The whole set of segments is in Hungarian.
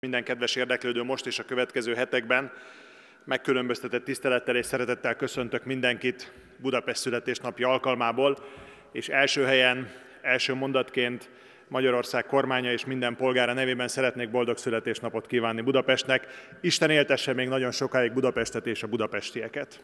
Minden kedves érdeklődő most és a következő hetekben megkülönböztetett tisztelettel és szeretettel köszöntök mindenkit Budapest születésnapja alkalmából, és első helyen, első mondatként Magyarország kormánya és minden polgára nevében szeretnék boldog születésnapot kívánni Budapestnek. Isten éltesse még nagyon sokáig Budapestet és a budapestieket.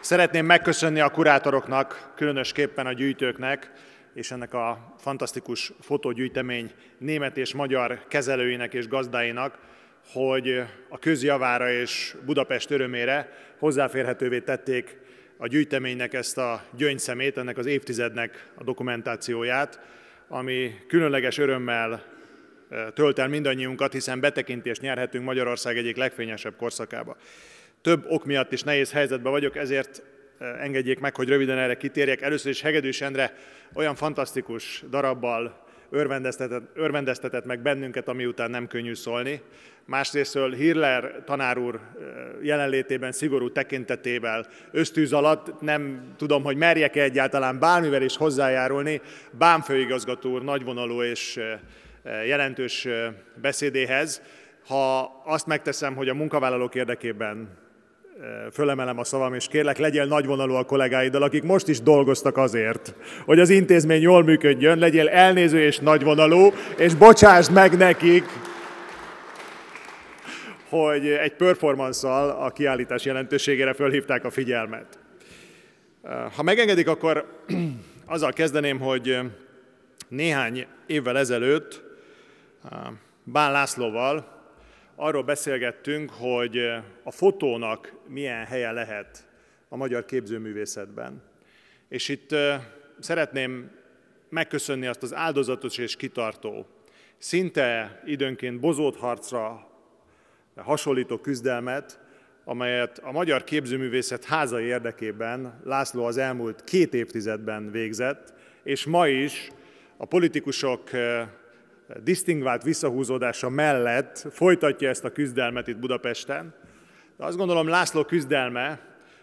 Szeretném megköszönni a kurátoroknak, különösképpen a gyűjtőknek, és ennek a fantasztikus fotógyűjtemény német és magyar kezelőinek és gazdáinak, hogy a közjavára és Budapest örömére hozzáférhetővé tették a gyűjteménynek ezt a gyöngyszemét, ennek az évtizednek a dokumentációját, ami különleges örömmel tölt el mindannyiunkat, hiszen betekintést nyerhetünk Magyarország egyik legfényesebb korszakába. Több ok miatt is nehéz helyzetben vagyok, ezért engedjék meg, hogy röviden erre kitérjek. Először is Hegedűs Endre olyan fantasztikus darabbal örvendeztetett, örvendeztetett meg bennünket, ami után nem könnyű szólni. Másrésztől Hirler tanár úr jelenlétében, szigorú tekintetével, ösztűz alatt nem tudom, hogy merjek-e egyáltalán bármivel is hozzájárulni, Bán főigazgató úr nagyvonalú és jelentős beszédéhez. Ha azt megteszem, hogy a munkavállalók érdekében fölemelem a szavam, és kérlek, legyél nagyvonalú a kollégáiddal, akik most is dolgoztak azért, hogy az intézmény jól működjön, legyél elnéző és nagyvonalú, és bocsásd meg nekik, hogy egy performance a kiállítás jelentőségére fölhívták a figyelmet. Ha megengedik, akkor azzal kezdeném, hogy néhány évvel ezelőtt Bán Lászlóval, arról beszélgettünk, hogy eh, a fotónak milyen helye lehet a magyar képzőművészetben. És itt eh, szeretném megköszönni azt az áldozatos és kitartó, szinte időnként bozót harcra hasonlító küzdelmet, amelyet a magyar képzőművészet háza érdekében László az elmúlt két évtizedben végzett, és ma is a politikusok eh, disztingvált visszahúzódása mellett folytatja ezt a küzdelmet itt Budapesten. De azt gondolom László küzdelme,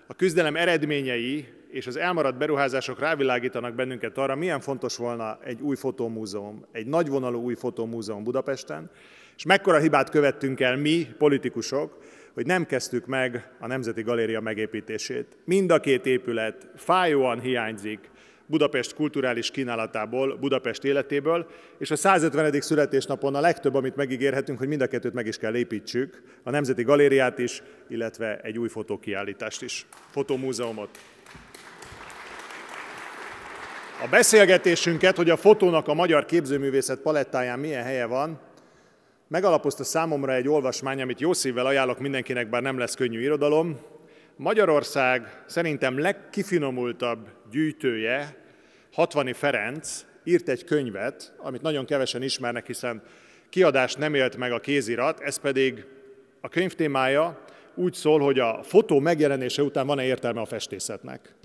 a küzdelem eredményei és az elmaradt beruházások rávilágítanak bennünket arra, milyen fontos volna egy új fotómúzeum, egy nagyvonalú új fotómúzeum Budapesten, és mekkora hibát követtünk el mi, politikusok, hogy nem kezdtük meg a Nemzeti Galéria megépítését. Mind a két épület fájóan hiányzik Budapest kulturális kínálatából, Budapest életéből, és a 150. születésnapon a legtöbb, amit megígérhetünk, hogy mind a kettőt meg is kell építsük, a Nemzeti Galériát is, illetve egy új fotókiállítást is, fotomúzeumot. A beszélgetésünket, hogy a fotónak a magyar képzőművészet palettáján milyen helye van, megalapozta számomra egy olvasmány, amit jó szívvel ajánlok mindenkinek, bár nem lesz könnyű irodalom, Magyarország szerintem legkifinomultabb gyűjtője, Hatvani Ferenc, írt egy könyvet, amit nagyon kevesen ismernek, hiszen kiadást nem élt meg a kézirat, ez pedig a könyv témája úgy szól, hogy a fotó megjelenése után van-e értelme a festészetnek.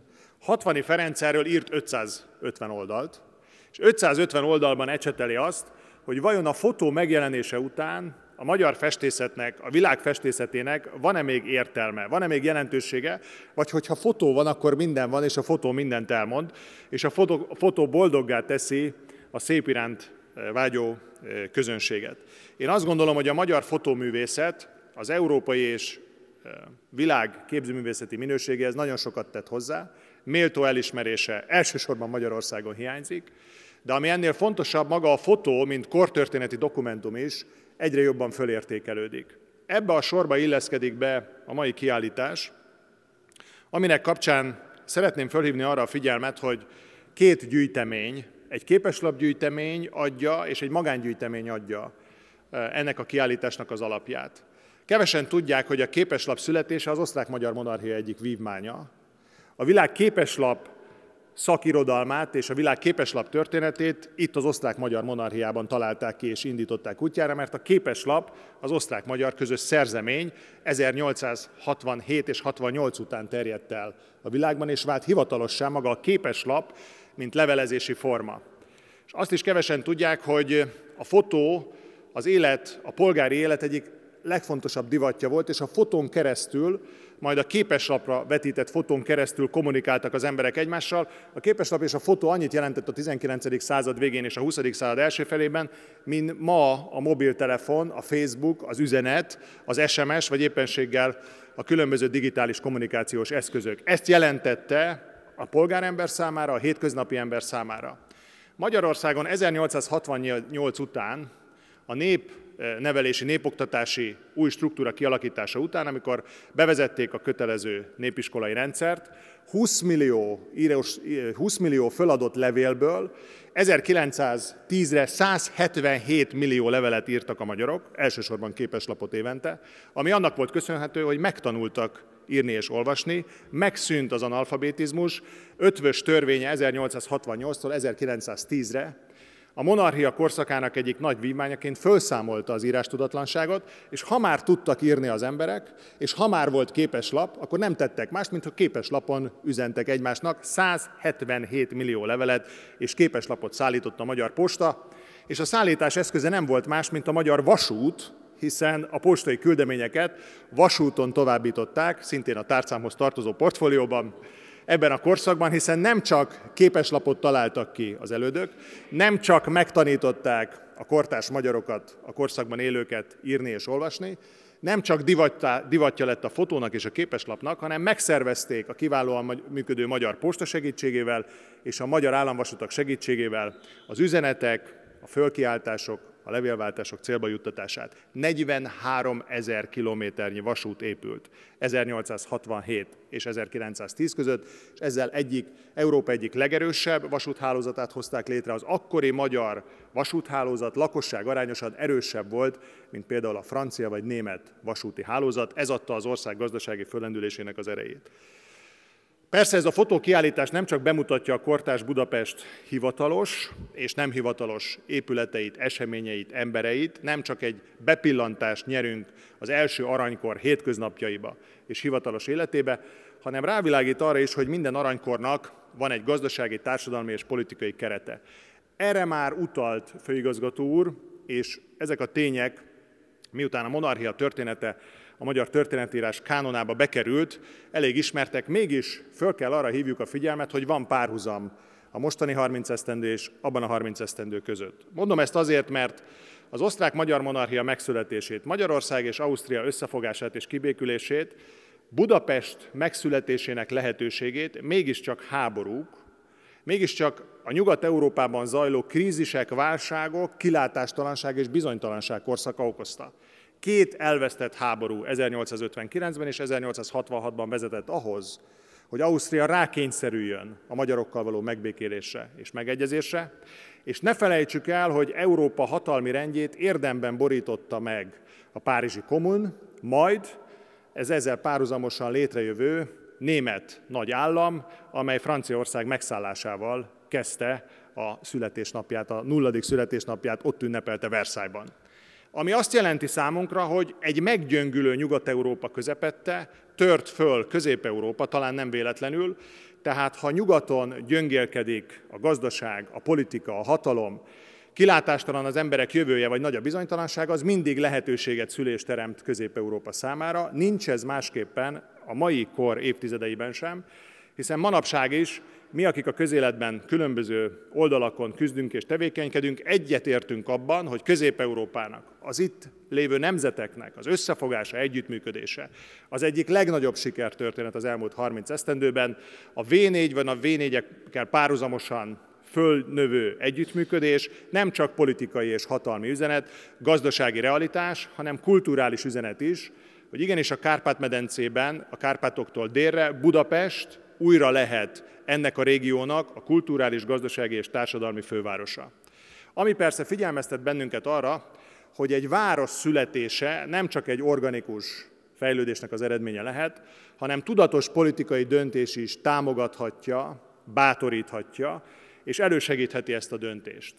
Hatvani Ferenc erről írt 550 oldalt, és 550 oldalban ecseteli azt, hogy vajon a fotó megjelenése után a magyar festészetnek, a világ festészetének van-e még értelme, van-e még jelentősége, vagy hogyha fotó van, akkor minden van, és a fotó mindent elmond, és a fotó, a fotó boldoggá teszi a szép iránt eh, vágyó eh, közönséget. Én azt gondolom, hogy a magyar fotóművészet az európai és eh, világ képzőművészeti minőségéhez nagyon sokat tett hozzá, méltó elismerése elsősorban Magyarországon hiányzik, de ami ennél fontosabb, maga a fotó, mint kortörténeti dokumentum is, egyre jobban fölértékelődik. Ebbe a sorba illeszkedik be a mai kiállítás, aminek kapcsán szeretném felhívni arra a figyelmet, hogy két gyűjtemény, egy képeslapgyűjtemény adja, és egy magángyűjtemény adja e, ennek a kiállításnak az alapját. Kevesen tudják, hogy a képeslap születése az osztrák-magyar monarchia egyik vívmánya. A világ képeslap szakirodalmát és a világ képeslap történetét itt az osztrák-magyar monarchiában találták ki és indították útjára, mert a képeslap az osztrák-magyar közös szerzemény 1867 és 68 után terjedt el a világban, és vált hivatalossá maga a képeslap, mint levelezési forma. És azt is kevesen tudják, hogy a fotó az élet, a polgári élet egyik legfontosabb divatja volt, és a fotón keresztül majd a képeslapra vetített fotón keresztül kommunikáltak az emberek egymással. A képeslap és a fotó annyit jelentett a 19. század végén és a 20. század első felében, mint ma a mobiltelefon, a Facebook, az üzenet, az SMS, vagy éppenséggel a különböző digitális kommunikációs eszközök. Ezt jelentette a polgárember számára, a hétköznapi ember számára. Magyarországon 1868 után a nép nevelési, népoktatási új struktúra kialakítása után, amikor bevezették a kötelező népiskolai rendszert, 20 millió, írós, 20 millió föladott levélből 1910-re 177 millió levelet írtak a magyarok, elsősorban képeslapot évente, ami annak volt köszönhető, hogy megtanultak írni és olvasni, megszűnt az analfabetizmus, ötvös törvénye 1868-tól 1910-re a monarchia korszakának egyik nagy vívmányaként felszámolta az írástudatlanságot, és ha már tudtak írni az emberek, és ha már volt képes lap, akkor nem tettek más, mint hogy képes lapon üzentek egymásnak 177 millió levelet, és képes lapot szállított a Magyar Posta, és a szállítás eszköze nem volt más, mint a Magyar Vasút, hiszen a postai küldeményeket vasúton továbbították, szintén a tárcámhoz tartozó portfólióban, ebben a korszakban, hiszen nem csak képeslapot találtak ki az elődök, nem csak megtanították a kortás magyarokat, a korszakban élőket írni és olvasni, nem csak divatja, divatja lett a fotónak és a képeslapnak, hanem megszervezték a kiválóan működő magyar posta segítségével és a magyar államvasutak segítségével az üzenetek, a fölkiáltások, a levélváltások célba juttatását. 43 ezer kilométernyi vasút épült 1867 és 1910 között, és ezzel egyik, Európa egyik legerősebb vasúthálózatát hozták létre. Az akkori magyar vasúthálózat lakosság arányosan erősebb volt, mint például a francia vagy német vasúti hálózat. Ez adta az ország gazdasági fölendülésének az erejét. Persze ez a fotókiállítás nem csak bemutatja a Kortás Budapest hivatalos és nem hivatalos épületeit, eseményeit, embereit, nem csak egy bepillantást nyerünk az első aranykor hétköznapjaiba és hivatalos életébe, hanem rávilágít arra is, hogy minden aranykornak van egy gazdasági, társadalmi és politikai kerete. Erre már utalt főigazgató úr, és ezek a tények, miután a monarchia története a magyar történetírás kánonába bekerült, elég ismertek, mégis föl kell arra hívjuk a figyelmet, hogy van párhuzam a mostani 30 esztendő és abban a 30 esztendő között. Mondom ezt azért, mert az osztrák-magyar monarchia megszületését, Magyarország és Ausztria összefogását és kibékülését, Budapest megszületésének lehetőségét mégiscsak háborúk, mégiscsak a Nyugat-Európában zajló krízisek, válságok, kilátástalanság és bizonytalanság korszaka okozta két elvesztett háború 1859-ben és 1866-ban vezetett ahhoz, hogy Ausztria rákényszerüljön a magyarokkal való megbékélésre és megegyezésre, és ne felejtsük el, hogy Európa hatalmi rendjét érdemben borította meg a Párizsi Kommun, majd ez ezzel párhuzamosan létrejövő német nagy állam, amely Franciaország megszállásával kezdte a születésnapját, a nulladik születésnapját ott ünnepelte Versailles-ban ami azt jelenti számunkra, hogy egy meggyöngülő Nyugat-Európa közepette tört föl Közép-Európa, talán nem véletlenül, tehát ha nyugaton gyöngélkedik a gazdaság, a politika, a hatalom, kilátástalan az emberek jövője, vagy nagy a bizonytalanság, az mindig lehetőséget szülést teremt Közép-Európa számára. Nincs ez másképpen a mai kor évtizedeiben sem, hiszen manapság is mi, akik a közéletben különböző oldalakon küzdünk és tevékenykedünk, egyetértünk abban, hogy Közép-Európának, az itt lévő nemzeteknek az összefogása, együttműködése az egyik legnagyobb sikertörténet az elmúlt 30 esztendőben. A V4 vagy a V4-ekkel párhuzamosan fölnövő együttműködés nem csak politikai és hatalmi üzenet, gazdasági realitás, hanem kulturális üzenet is, hogy igenis a Kárpát-medencében, a Kárpátoktól délre Budapest újra lehet ennek a régiónak a kulturális, gazdasági és társadalmi fővárosa. Ami persze figyelmeztet bennünket arra, hogy egy város születése nem csak egy organikus fejlődésnek az eredménye lehet, hanem tudatos politikai döntés is támogathatja, bátoríthatja, és elősegítheti ezt a döntést,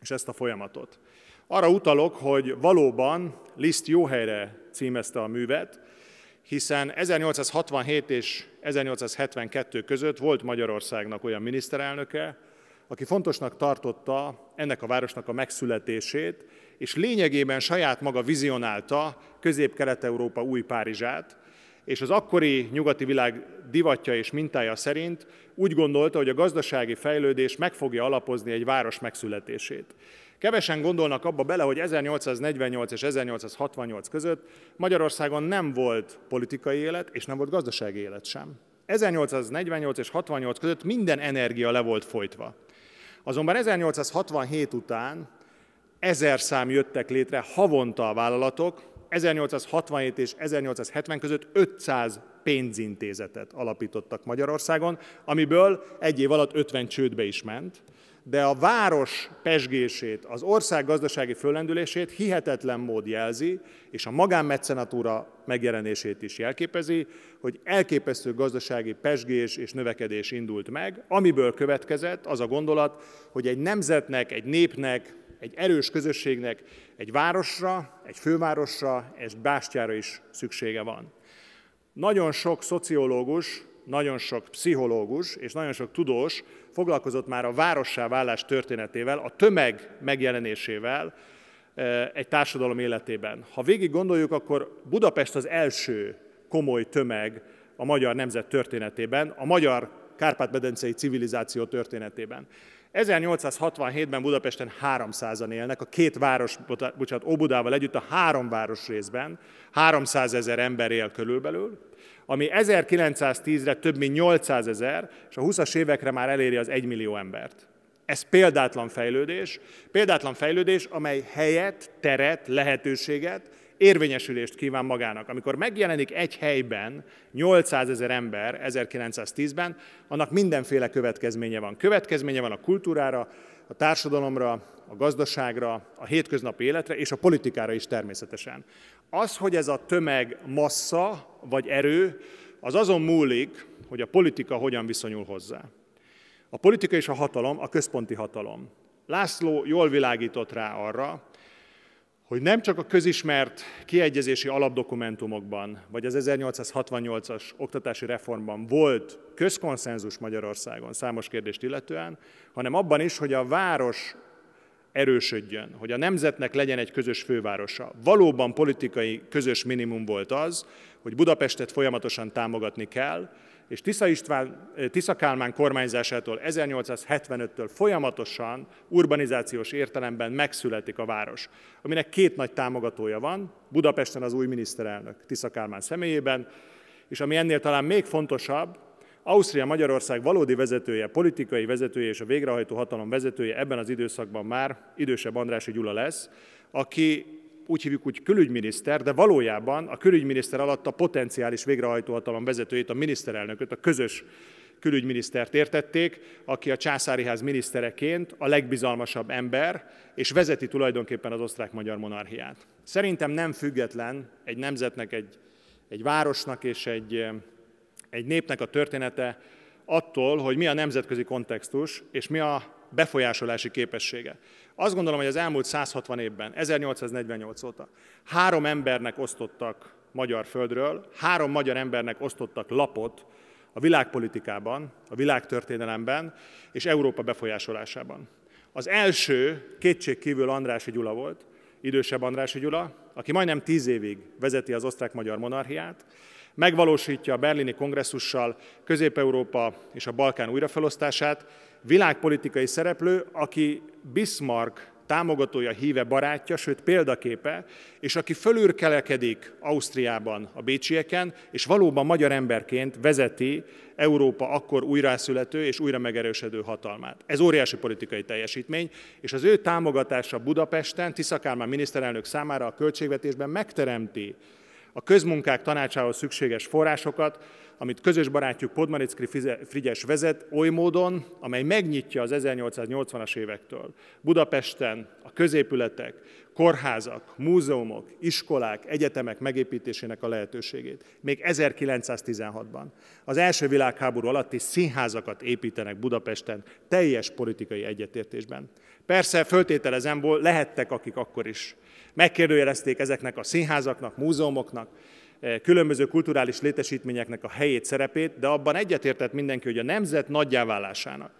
és ezt a folyamatot. Arra utalok, hogy valóban Liszt jó helyre címezte a művet, hiszen 1867 és 1872 között volt Magyarországnak olyan miniszterelnöke, aki fontosnak tartotta ennek a városnak a megszületését, és lényegében saját maga vizionálta Közép-Kelet-Európa új Párizsát, és az akkori nyugati világ divatja és mintája szerint úgy gondolta, hogy a gazdasági fejlődés meg fogja alapozni egy város megszületését. Kevesen gondolnak abba bele, hogy 1848 és 1868 között Magyarországon nem volt politikai élet, és nem volt gazdasági élet sem. 1848 és 68 között minden energia le volt folytva. Azonban 1867 után ezer szám jöttek létre havonta a vállalatok, 1867 és 1870 között 500 pénzintézetet alapítottak Magyarországon, amiből egy év alatt 50 csődbe is ment, de a város pesgését, az ország gazdasági föllendülését hihetetlen mód jelzi, és a magánmecenatúra megjelenését is jelképezi, hogy elképesztő gazdasági pesgés és növekedés indult meg, amiből következett az a gondolat, hogy egy nemzetnek, egy népnek egy erős közösségnek egy városra, egy fővárosra és bástyára is szüksége van. Nagyon sok szociológus, nagyon sok pszichológus és nagyon sok tudós foglalkozott már a várossá válás történetével, a tömeg megjelenésével e, egy társadalom életében. Ha végig gondoljuk, akkor Budapest az első komoly tömeg a magyar nemzet történetében, a magyar kárpát-medencei civilizáció történetében. 1867-ben Budapesten 300-an élnek, a két város, bocsánat, Óbudával együtt a három város részben, 300 ezer ember él körülbelül, ami 1910-re több mint 800 ezer, és a 20-as évekre már eléri az 1 millió embert. Ez példátlan fejlődés, példátlan fejlődés, amely helyet, teret, lehetőséget érvényesülést kíván magának. Amikor megjelenik egy helyben 800 ezer ember 1910-ben, annak mindenféle következménye van. Következménye van a kultúrára, a társadalomra, a gazdaságra, a hétköznapi életre és a politikára is természetesen. Az, hogy ez a tömeg massza vagy erő, az azon múlik, hogy a politika hogyan viszonyul hozzá. A politika és a hatalom, a központi hatalom. László jól világított rá arra, hogy nem csak a közismert kiegyezési alapdokumentumokban, vagy az 1868-as oktatási reformban volt közkonszenzus Magyarországon számos kérdést illetően, hanem abban is, hogy a város erősödjön, hogy a nemzetnek legyen egy közös fővárosa. Valóban politikai közös minimum volt az, hogy Budapestet folyamatosan támogatni kell, és Tisza, István, eh, Tisza Kálmán kormányzásától 1875-től folyamatosan urbanizációs értelemben megszületik a város, aminek két nagy támogatója van, Budapesten az új miniszterelnök Tisza Kálmán személyében, és ami ennél talán még fontosabb, Ausztria-Magyarország valódi vezetője, politikai vezetője és a végrehajtó hatalom vezetője ebben az időszakban már idősebb Andrási Gyula lesz, aki úgy hívjuk, hogy külügyminiszter, de valójában a külügyminiszter alatt a potenciális végrehajtóhatalom vezetőjét, a miniszterelnököt, a közös külügyminisztert értették, aki a császáriház minisztereként a legbizalmasabb ember, és vezeti tulajdonképpen az osztrák-magyar monarchiát. Szerintem nem független egy nemzetnek, egy, egy városnak és egy, egy népnek a története attól, hogy mi a nemzetközi kontextus, és mi a befolyásolási képessége. Azt gondolom, hogy az elmúlt 160 évben, 1848 óta három embernek osztottak magyar földről, három magyar embernek osztottak lapot a világpolitikában, a világtörténelemben és Európa befolyásolásában. Az első kétség kívül Andrási Gyula volt, idősebb Andrási Gyula, aki majdnem tíz évig vezeti az osztrák-magyar monarchiát, megvalósítja a berlini kongresszussal Közép-Európa és a Balkán újrafelosztását, világpolitikai szereplő, aki Bismarck támogatója, híve, barátja, sőt példaképe, és aki fölürkelekedik Ausztriában a bécsieken, és valóban magyar emberként vezeti Európa akkor újrászülető és újra megerősödő hatalmát. Ez óriási politikai teljesítmény, és az ő támogatása Budapesten, Tisza Kálmán miniszterelnök számára a költségvetésben megteremti a közmunkák tanácsához szükséges forrásokat, amit közös barátjuk Podmaricki Frigyes vezet oly módon, amely megnyitja az 1880-as évektől Budapesten a középületek, kórházak, múzeumok, iskolák, egyetemek megépítésének a lehetőségét. Még 1916-ban. Az első világháború alatti színházakat építenek Budapesten teljes politikai egyetértésben. Persze föltételezem lehettek, akik akkor is megkérdőjelezték ezeknek a színházaknak, múzeumoknak Eh, különböző kulturális létesítményeknek a helyét, szerepét, de abban egyetértett mindenki, hogy a nemzet nagyjávállásának,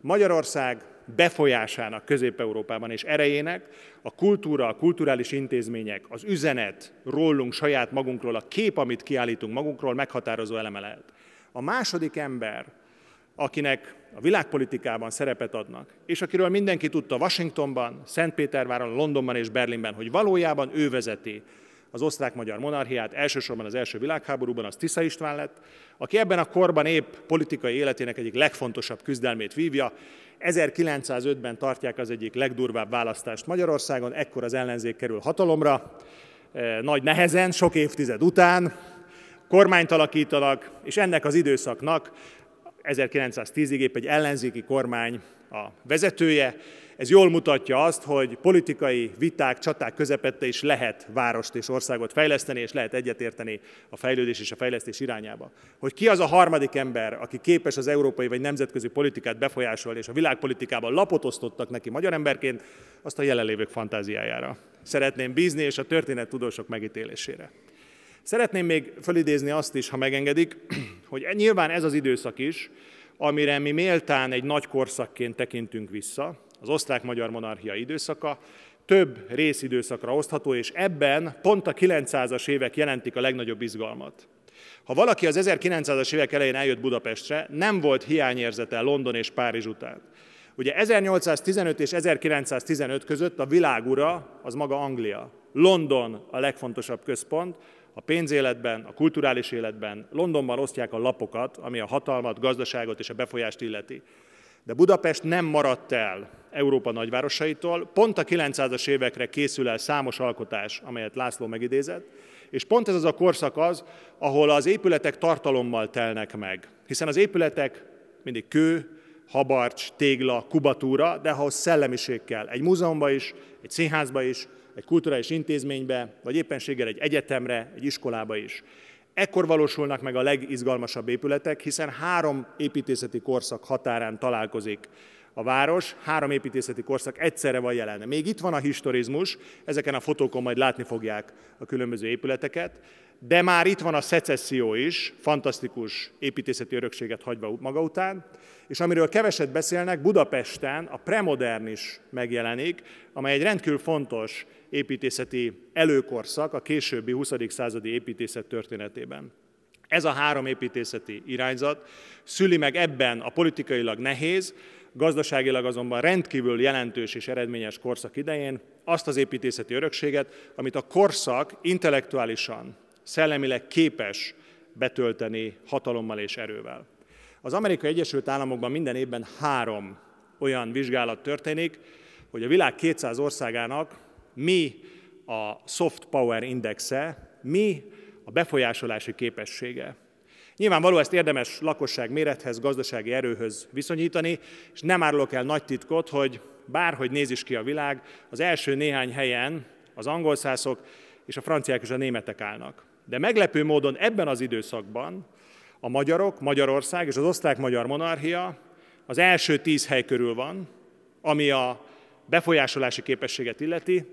Magyarország befolyásának Közép-Európában és erejének a kultúra, a kulturális intézmények, az üzenet rólunk, saját magunkról, a kép, amit kiállítunk magunkról meghatározó eleme lehet. A második ember, akinek a világpolitikában szerepet adnak, és akiről mindenki tudta Washingtonban, Szentpéterváron, Londonban és Berlinben, hogy valójában ő vezeti az osztrák-magyar monarchiát, elsősorban az első világháborúban, az Tisza István lett, aki ebben a korban épp politikai életének egyik legfontosabb küzdelmét vívja. 1905-ben tartják az egyik legdurvább választást Magyarországon, ekkor az ellenzék kerül hatalomra, e, nagy nehezen, sok évtized után, kormányt alakítanak, és ennek az időszaknak 1910-ig épp egy ellenzéki kormány a vezetője, ez jól mutatja azt, hogy politikai viták, csaták közepette is lehet várost és országot fejleszteni, és lehet egyetérteni a fejlődés és a fejlesztés irányába. Hogy ki az a harmadik ember, aki képes az európai vagy nemzetközi politikát befolyásolni, és a világpolitikában lapot osztottak neki magyar emberként, azt a jelenlévők fantáziájára. Szeretném bízni, és a tudósok megítélésére. Szeretném még fölidézni azt is, ha megengedik, hogy nyilván ez az időszak is, amire mi méltán egy nagy korszakként tekintünk vissza, az osztrák-magyar monarchia időszaka, több részidőszakra osztható, és ebben pont a 900-as évek jelentik a legnagyobb izgalmat. Ha valaki az 1900-as évek elején eljött Budapestre, nem volt hiányérzete London és Párizs után. Ugye 1815 és 1915 között a világura az maga Anglia. London a legfontosabb központ, a pénzéletben, a kulturális életben. Londonban osztják a lapokat, ami a hatalmat, gazdaságot és a befolyást illeti. De Budapest nem maradt el Európa nagyvárosaitól. Pont a 900-as évekre készül el számos alkotás, amelyet László megidézett, és pont ez az a korszak az, ahol az épületek tartalommal telnek meg. Hiszen az épületek mindig kő, habarcs, tégla, kubatúra, de ahhoz szellemiség kell. Egy múzeumba is, egy színházba is, egy kulturális intézménybe, vagy éppenséggel egy egyetemre, egy iskolába is. Ekkor valósulnak meg a legizgalmasabb épületek, hiszen három építészeti korszak határán találkozik a város, három építészeti korszak egyszerre van jelen. Még itt van a historizmus, ezeken a fotókon majd látni fogják a különböző épületeket, de már itt van a szecesszió is, fantasztikus építészeti örökséget hagyva maga után, és amiről keveset beszélnek, Budapesten a premodern is megjelenik, amely egy rendkívül fontos építészeti előkorszak a későbbi 20. századi építészet történetében. Ez a három építészeti irányzat szüli meg ebben a politikailag nehéz, gazdaságilag azonban rendkívül jelentős és eredményes korszak idején azt az építészeti örökséget, amit a korszak intellektuálisan, szellemileg képes betölteni hatalommal és erővel. Az Amerikai Egyesült Államokban minden évben három olyan vizsgálat történik, hogy a világ 200 országának mi a soft power indexe, mi a befolyásolási képessége. Nyilvánvaló ezt érdemes lakosság mérethez, gazdasági erőhöz viszonyítani, és nem árulok el nagy titkot, hogy bárhogy néz is ki a világ, az első néhány helyen az angol szászok és a franciák és a németek állnak. De meglepő módon ebben az időszakban a magyarok, Magyarország és az osztrák-magyar monarchia az első tíz hely körül van, ami a befolyásolási képességet illeti,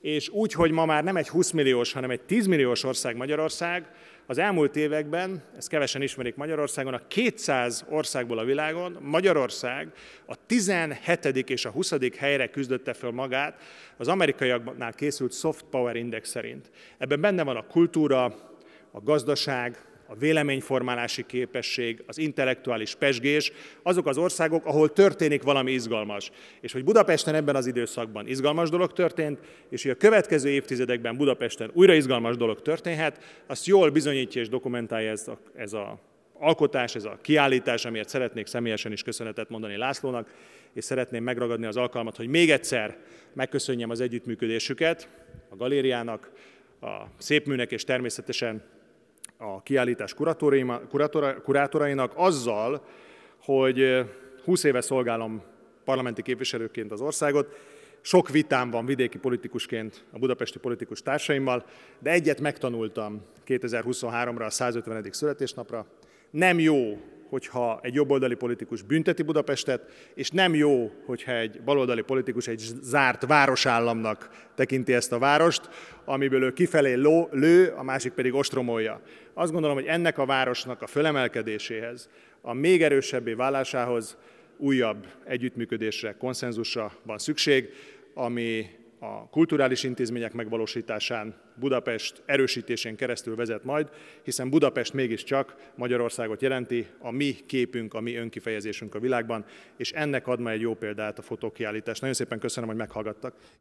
és úgy, hogy ma már nem egy 20 milliós, hanem egy 10 milliós ország Magyarország, az elmúlt években, ezt kevesen ismerik Magyarországon, a 200 országból a világon Magyarország a 17. és a 20. helyre küzdötte fel magát az amerikaiaknál készült Soft Power Index szerint. Ebben benne van a kultúra, a gazdaság, a véleményformálási képesség, az intellektuális pesgés, azok az országok, ahol történik valami izgalmas. És hogy Budapesten ebben az időszakban izgalmas dolog történt, és hogy a következő évtizedekben Budapesten újra izgalmas dolog történhet, azt jól bizonyítja és dokumentálja ez a, ez a alkotás, ez a kiállítás, amiért szeretnék személyesen is köszönetet mondani Lászlónak, és szeretném megragadni az alkalmat, hogy még egyszer megköszönjem az együttműködésüket a galériának, a szép műnek és természetesen a kiállítás kurátorainak azzal, hogy 20 éve szolgálom parlamenti képviselőként az országot, sok vitám van vidéki politikusként a budapesti politikus társaimmal, de egyet megtanultam 2023-ra, a 150. születésnapra. Nem jó hogyha egy jobboldali politikus bünteti Budapestet, és nem jó, hogyha egy baloldali politikus egy zárt városállamnak tekinti ezt a várost, amiből ő kifelé ló, lő, a másik pedig ostromolja. Azt gondolom, hogy ennek a városnak a fölemelkedéséhez, a még erősebbé válásához újabb együttműködésre, konszenzusra van szükség, ami a kulturális intézmények megvalósításán, Budapest erősítésén keresztül vezet majd, hiszen Budapest mégiscsak Magyarországot jelenti, a mi képünk, a mi önkifejezésünk a világban, és ennek ad ma egy jó példát a fotókiállítás. Nagyon szépen köszönöm, hogy meghallgattak.